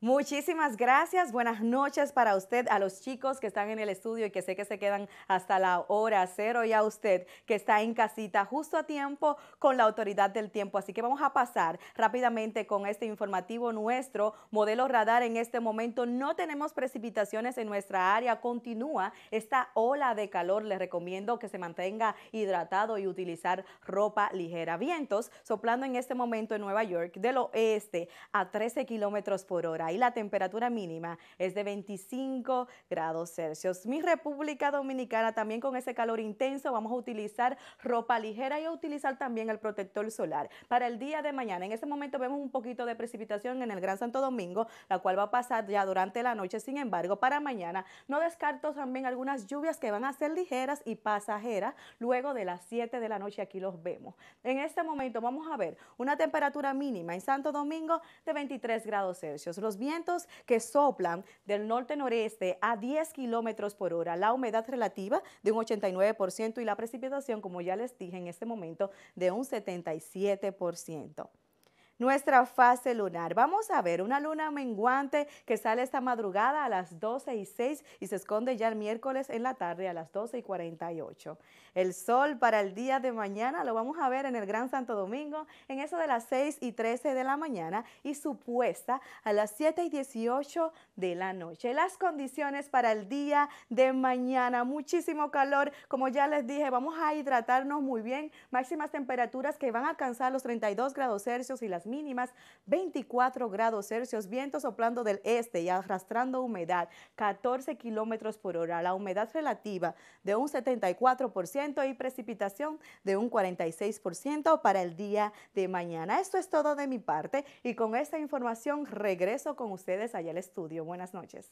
Muchísimas gracias. Buenas noches para usted, a los chicos que están en el estudio y que sé que se quedan hasta la hora cero y a usted que está en casita justo a tiempo con la autoridad del tiempo. Así que vamos a pasar rápidamente con este informativo nuestro. Modelo radar en este momento no tenemos precipitaciones en nuestra área. Continúa esta ola de calor. Les recomiendo que se mantenga hidratado y utilizar ropa ligera. Vientos soplando en este momento en Nueva York del oeste a 13 kilómetros por hora y la temperatura mínima es de 25 grados Celsius. Mi República Dominicana también con ese calor intenso vamos a utilizar ropa ligera y a utilizar también el protector solar. Para el día de mañana, en este momento vemos un poquito de precipitación en el Gran Santo Domingo, la cual va a pasar ya durante la noche. Sin embargo, para mañana no descarto también algunas lluvias que van a ser ligeras y pasajeras luego de las 7 de la noche. Aquí los vemos. En este momento vamos a ver una temperatura mínima en Santo Domingo de 23 grados Celsius. Los vientos que soplan del norte-noreste a 10 kilómetros por hora, la humedad relativa de un 89% y la precipitación, como ya les dije en este momento, de un 77% nuestra fase lunar. Vamos a ver una luna menguante que sale esta madrugada a las 12 y 6 y se esconde ya el miércoles en la tarde a las 12 y 48. El sol para el día de mañana lo vamos a ver en el Gran Santo Domingo en eso de las 6 y 13 de la mañana y su puesta a las 7 y 18 de la noche. Las condiciones para el día de mañana, muchísimo calor, como ya les dije, vamos a hidratarnos muy bien, máximas temperaturas que van a alcanzar los 32 grados Celsius y las mínimas 24 grados Celsius, vientos soplando del este y arrastrando humedad 14 kilómetros por hora, la humedad relativa de un 74% y precipitación de un 46% para el día de mañana. Esto es todo de mi parte y con esta información regreso con ustedes allá al estudio. Buenas noches.